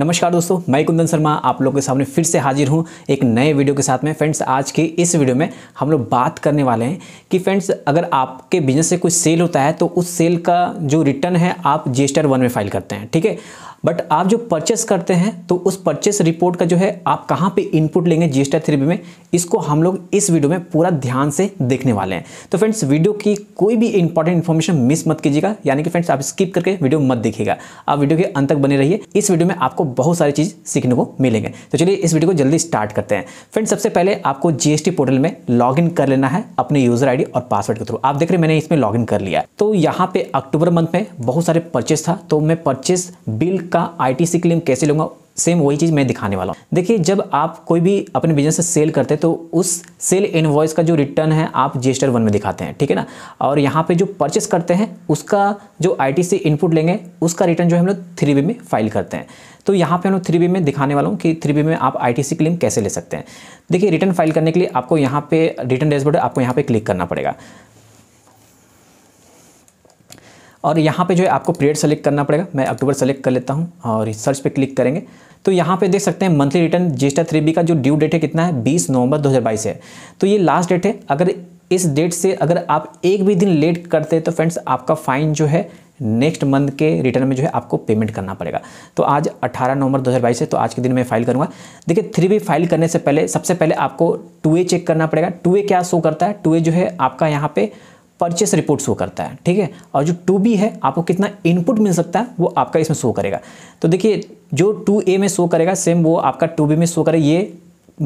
नमस्कार दोस्तों मैं कुंदन शर्मा आप लोग के सामने फिर से हाजिर हूँ एक नए वीडियो के साथ में फ्रेंड्स आज के इस वीडियो में हम लोग बात करने वाले हैं कि फ्रेंड्स अगर आपके बिजनेस से कोई सेल होता है तो उस सेल का जो रिटर्न है आप जी वन में फाइल करते हैं ठीक है बट आप जो परचेस करते हैं तो उस परचेस रिपोर्ट का जो है आप कहाँ पे इनपुट लेंगे जी एस थ्री में इसको हम लोग इस वीडियो में पूरा ध्यान से देखने वाले हैं तो फ्रेंड्स वीडियो की कोई भी इंपॉर्टेंट इन्फॉर्मेशन मिस मत कीजिएगा यानी कि फ्रेंड्स आप स्किप करके वीडियो मत देखिएगा आप वीडियो के अंत तक बने रहिए इस वीडियो में आपको बहुत सारी चीज़ सीखने को मिलेंगे तो चलिए इस वीडियो को जल्दी स्टार्ट करते हैं फ्रेंड सबसे पहले आपको जीएसटी पोर्टल में लॉगिन कर लेना है अपने यूज़र आईडी और पासवर्ड के थ्रू आप देख रहे मैंने इसमें लॉगिन कर लिया तो यहाँ पे अक्टूबर मंथ में बहुत सारे परचेस था तो मैं परचेस बिल का आई टी क्लेम कैसे लूंगा सेम वही चीज़ मैं दिखाने वाला हूँ देखिए जब आप कोई भी अपने बिजनेस से सेल करते हैं तो उस सेल इनवॉइस का जो रिटर्न है आप जीएसटर वन में दिखाते हैं ठीक है ना और यहाँ पे जो परचेस करते हैं उसका जो आईटी से इनपुट लेंगे उसका रिटर्न जो है हम लोग थ्री बी में फाइल करते हैं तो यहाँ पे हम लोग थ्री बी में दिखाने वाला हूँ कि थ्री बी में आप सी क्लेम कैसे ले सकते हैं देखिए रिटर्न फाइल करने के लिए आपको यहाँ पे रिटर्न डैशबोर्ड आपको यहाँ पे क्लिक करना पड़ेगा और यहाँ पे जो है आपको पीरियड सेलेक्ट करना पड़ेगा मैं अक्टूबर सेलेक्ट कर लेता हूँ और सर्च पे क्लिक करेंगे तो यहाँ पे देख सकते हैं monthly return GST three B का जो ड्यू डेट है कितना है 20 नवंबर 2022 है तो ये लास्ट डेट है अगर इस डेट से अगर आप एक भी दिन लेट करते तो फ्रेंड्स आपका फ़ाइन जो है नेक्स्ट मंथ के रिटर्न में जो है आपको पेमेंट करना पड़ेगा तो आज 18 नवंबर 2022 है तो आज के दिन मैं फाइल करूंगा देखिए थ्री बी फाइल करने से पहले सबसे पहले आपको टू ए चेक करना पड़ेगा टू ए क्या शो करता है टू ए जो है आपका यहाँ पे परचेस रिपोर्ट शो करता है ठीक है और जो टू बी है आपको कितना इनपुट मिल सकता है वो आपका इसमें शो करेगा तो देखिए जो टू ए में शो करेगा सेम वो आपका टू बी में शो करे ये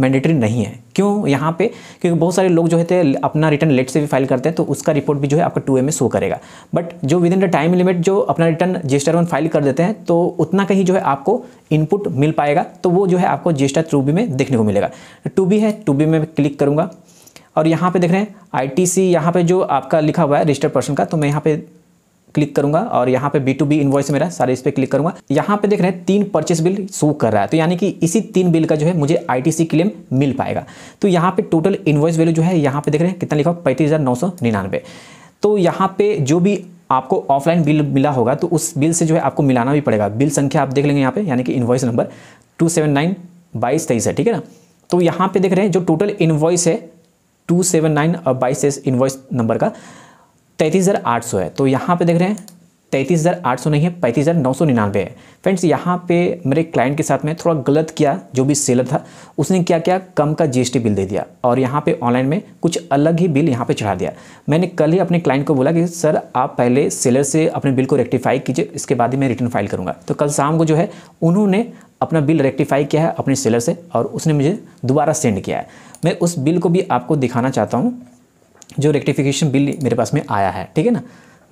मैंडेटरी नहीं है क्यों यहाँ पे क्योंकि बहुत सारे लोग जो है थे अपना रिटर्न लेट से भी फाइल करते हैं तो उसका रिपोर्ट भी जो है आपका टू ए में शो करेगा बट जो within the time limit जो अपना रिटर्न जीएसटर वन फाइल कर देते हैं तो उतना कहीं जो है आपको इनपुट मिल पाएगा तो वो जो है आपको जीएसटर टू बी में देखने को मिलेगा टू बी है टू बी में क्लिक करूँगा और यहाँ पे देख रहे हैं आई टी सी यहाँ पर जो आपका लिखा हुआ है रजिस्टर्ड पर्सन का तो मैं यहाँ पे क्लिक करूंगा और यहाँ पे बी टू बी इन्वॉइस मेरा सारे इस पर क्लिक करूंगा यहाँ पे देख रहे हैं तीन परचेस बिल शो कर रहा है तो यानी कि इसी तीन बिल का जो है मुझे आईटीसी क्लेम मिल पाएगा तो यहाँ पे टोटल इन्वॉइस वैल्यू जो है यहाँ पे देख रहे हैं कितना लिखा पैंतीस हज़ार नौ सौ निन्यानवे तो यहाँ पे जो भी आपको ऑफलाइन बिल मिला होगा तो उस बिल से जो है आपको मिलाना भी पड़ेगा बिल संख्या आप देख लेंगे यहाँ पे यानी कि invoice number two seven nine बाईस तेईस है ठीक है ना तो यहाँ पे देख रहे हैं जो टोटल इन्वॉइस है टू सेवन नाइन और बाईस इन्वॉइस नंबर का तैंतीस हज़ार आठ सौ है तो यहाँ पे देख रहे हैं तैंतीस हज़ार आठ सौ नहीं है पैंतीस हज़ार नौ सौ निन्यानवे है फ्रेंड्स यहाँ पे मेरे क्लाइंट के साथ में थोड़ा गलत किया जो भी सेलर था उसने क्या क्या कम का जीएसटी बिल दे दिया और यहाँ पे ऑनलाइन में कुछ अलग ही बिल यहाँ पे चढ़ा दिया मैंने कल ही अपने क्लाइंट को बोला कि सर आप पहले सेलर से अपने बिल को रेक्टिफाई कीजिए इसके बाद ही मैं रिटर्न फाइल करूँगा तो कल शाम को जो है उन्होंने अपना बिल रेक्टिफाई किया है अपने सेलर से और उसने मुझे दोबारा सेंड किया है मैं उस बिल को भी आपको दिखाना चाहता हूँ जो रेक्टिफिकेशन बिल मेरे पास में आया है ठीक है ना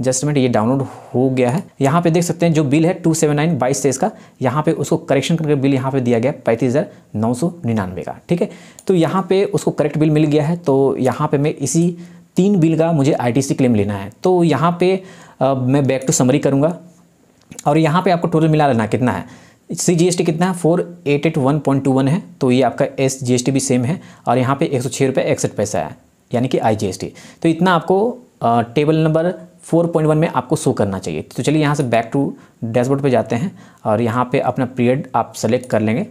जस्ट मिनट ये डाउनलोड हो गया है यहाँ पे देख सकते हैं जो बिल है टू सेवन नाइन बाईस तेईस का यहाँ पे उसको करेक्शन करके बिल यहाँ पे दिया गया है पैंतीस हज़ार नौ सौ निन्यानवे का ठीक है तो यहाँ पे उसको करेक्ट बिल मिल गया है तो यहाँ पे मैं इसी तीन बिल का मुझे आईटीसी क्लेम लेना है तो यहाँ पे आ, मैं बैक टू समरी करूँगा और यहाँ पर आपको टोटल मिला लेना कितना है सी जी एस टी कितना है four eight eight one point two one है तो ये आपका एस जी एस टी भी सेम है और यहाँ पे एक सौ छः रुपये इकसठ पैसा है यानी कि आई जी एस टी तो इतना आपको आ, table number four point one में आपको शो करना चाहिए तो चलिए यहाँ से बैक टू डैशबोर्ड पे जाते हैं और यहाँ पे अपना पीरियड आप सेलेक्ट कर लेंगे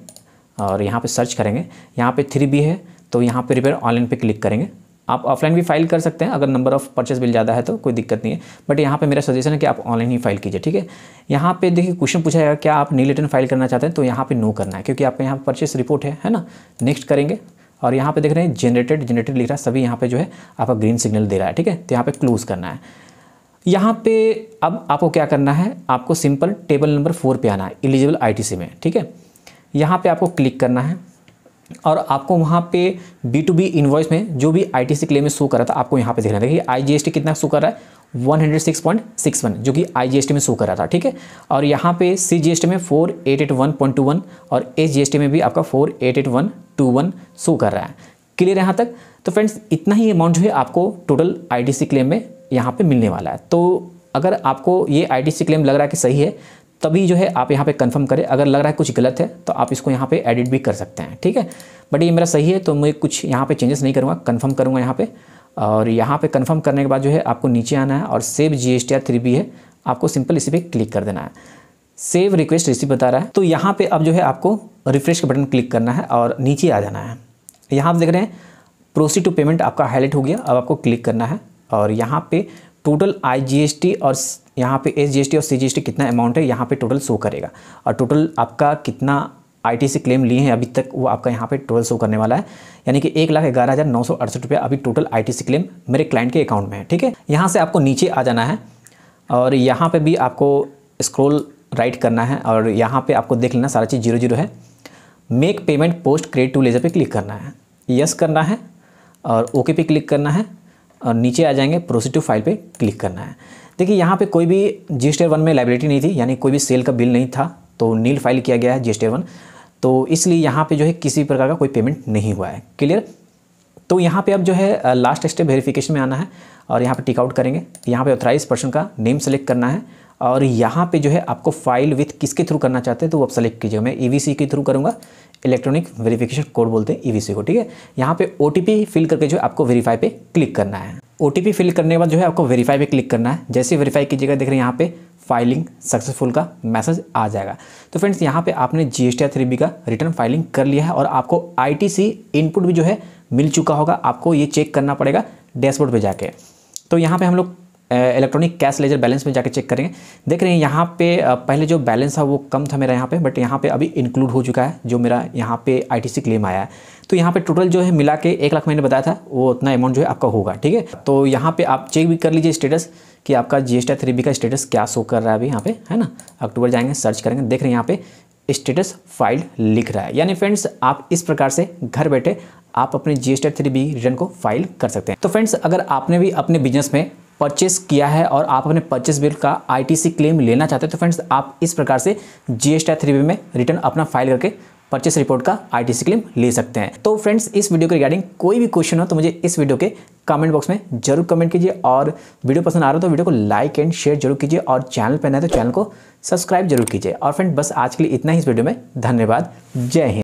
और यहाँ पे सर्च करेंगे यहाँ पे थ्री बी है तो यहाँ पे रिपेयर ऑनलाइन पे क्लिक करेंगे आप ऑफलाइन भी फाइल कर सकते हैं अगर नंबर ऑफ़ परचेस बिल ज़्यादा है तो कोई दिक्कत नहीं है बट यहाँ पे मेरा सजेशन है कि आप ऑनलाइन ही फाइल कीजिए ठीक है यहाँ पे देखिए क्वेश्चन पूछा जाएगा क्या आप नी रिटर्न फाइल करना चाहते हैं तो यहाँ पे नो करना है क्योंकि आपके यहाँ परचेस रिपोर्ट है है ना नेक्स्ट करेंगे और यहाँ पर देख रहे हैं जनरेटेड जनरेटेड लिख रहा है सभी यहाँ पर जो है आपका ग्रीन सिग्नल दे रहा है ठीक है तो यहाँ पर क्लोज करना है यहाँ पर अब आपको क्या करना है आपको सिंपल टेबल नंबर फोर पर आना है एलिजिबल आई में ठीक है यहाँ पर आपको क्लिक करना है और आपको वहाँ पे बी टू बी इन्वॉइस में जो भी आई टी सी क्लेम में शो कर रहा था आपको यहाँ पे देखना है देखिए आई जी एस टी कितना शो कर रहा है 106.61 जो कि आई जी एस टी में शो कर रहा था ठीक है और यहाँ पे सी जी एस टी में 4881.21 और एच में भी आपका 488121 शो कर रहा है क्लियर यहाँ तक तो फ्रेंड्स इतना ही अमाउंट जो है आपको total I T C claim में यहाँ पर मिलने वाला है तो अगर आपको ये आई टी सी क्लेम लग रहा है कि सही है तभी जो है आप यहाँ पे कंफर्म करें अगर लग रहा है कुछ गलत है तो आप इसको यहाँ पे एडिट भी कर सकते हैं ठीक है बट ये मेरा सही है तो मैं कुछ यहाँ पे चेंजेस नहीं करूँगा कंफर्म करूँगा यहाँ पे और यहाँ पे कंफर्म करने के बाद जो है आपको नीचे आना है और सेव जी एस टी है आपको सिंपल इसी पर क्लिक कर देना है सेव रिक्वेस्ट रिसीव बता रहा है तो यहाँ पर अब जो है आपको रिफ्रेश का बटन क्लिक करना है और नीचे आ जाना है यहाँ आप देख रहे हैं प्रोसीड टू पेमेंट आपका हाईलाइट हो गया अब आपको क्लिक करना है और यहाँ पे टोटल आईजीएसटी और यहाँ पे एसजीएसटी और सीजीएसटी कितना अमाउंट है यहाँ पे टोटल शो करेगा और टोटल आपका कितना आई सी क्लेम लिए हैं अभी तक वो आपका यहाँ पे टोटल शो करने वाला है यानी कि एक लाख ग्यारह हज़ार नौ सौ अड़सठ रुपये अभी टोटल आई सी क्लेम मेरे क्लाइंट के अकाउंट में है ठीक है यहाँ से आपको नीचे आ जाना है और यहाँ पर भी आपको स्क्रोल राइट करना है और यहाँ पर आपको देख लेना सारा चीज़ जीरो जीरो है make payment post credit to ledger पर क्लिक करना है यस करना है और ओके पे क्लिक करना है और नीचे आ जाएंगे प्रोसीड टू फाइल पे क्लिक करना है देखिए यहाँ पे कोई भी जी एस वन में लाइब्रेटी नहीं थी यानी कोई भी सेल का बिल नहीं था तो नील फाइल किया गया है जी एस वन तो इसलिए यहाँ पे जो है किसी प्रकार का कोई पेमेंट नहीं हुआ है क्लियर तो यहाँ पे अब जो है लास्ट स्टेप वेरिफिकेशन में आना है और यहाँ पे टिकआउट करेंगे यहाँ पे ऑथराइज पर्सन का नेम सेलेक्ट करना है और यहाँ पे जो है आपको फाइल विथ किसके थ्रू करना चाहते हैं तो वो आप सेलेक्ट कीजिएगा मैं ई e के थ्रू करूँगा इलेक्ट्रॉनिक वेरिफिकेशन कोड बोलते हैं ई e को ठीक है यहाँ पे ओ फिल करके जो है आपको वेरीफाई पे क्लिक करना है ओ फिल करने के बाद जो है आपको वेरीफाई पे क्लिक करना है जैसे वेरीफाई कीजिएगा देख रहे हैं यहाँ पे फाइलिंग सक्सेसफुल का मैसेज आ जाएगा तो फ्रेंड्स यहाँ पे आपने जी एस टी का रिटर्न फाइलिंग कर लिया है और आपको आई इनपुट भी जो है मिल चुका होगा आपको ये चेक करना पड़ेगा डैशबोर्ड पर जाके तो यहाँ पर हम लोग इलेक्ट्रॉनिक कैश लेजर बैलेंस में जाके चेक करेंगे देख रहे हैं यहाँ पे पहले जो बैलेंस था वो कम था मेरा यहाँ पे बट यहाँ पे अभी इंक्लूड हो चुका है जो मेरा यहाँ पे आईटीसी क्लेम आया है तो यहाँ पे टोटल जो है मिला के एक लाख मैंने बताया था वो उतना अमाउंट जो है आपका होगा ठीक है तो यहाँ पर आप चेक भी कर लीजिए स्टेटस कि आपका जी एस टी का स्टेटस क्या शो कर रहा है अभी यहाँ पर है ना अक्टूबर जाएंगे सर्च करेंगे देख रहे हैं यहाँ पे स्टेटस फाइल लिख रहा है यानी फ्रेंड्स आप इस प्रकार से घर बैठे आप अपने जी एस टी रिटर्न को फाइल कर सकते हैं तो फ्रेंड्स अगर आपने भी अपने बिजनेस में परचेस किया है और आप अपने परचेस बिल का आईटीसी क्लेम लेना चाहते हैं तो फ्रेंड्स आप इस प्रकार से जी एस थ्री में रिटर्न अपना फाइल करके परचेस रिपोर्ट का आईटीसी क्लेम ले सकते हैं तो फ्रेंड्स इस वीडियो के रिगार्डिंग कोई भी क्वेश्चन हो तो मुझे इस वीडियो के कमेंट बॉक्स में जरूर कमेंट कीजिए और वीडियो पसंद आ रहा हो तो वीडियो को लाइक एंड शेयर जरूर कीजिए और चैनल पर नए तो चैनल को सब्सक्राइब जरूर कीजिए और फ्रेंड बस आज के लिए इतना ही इस वीडियो में धन्यवाद जय हिंद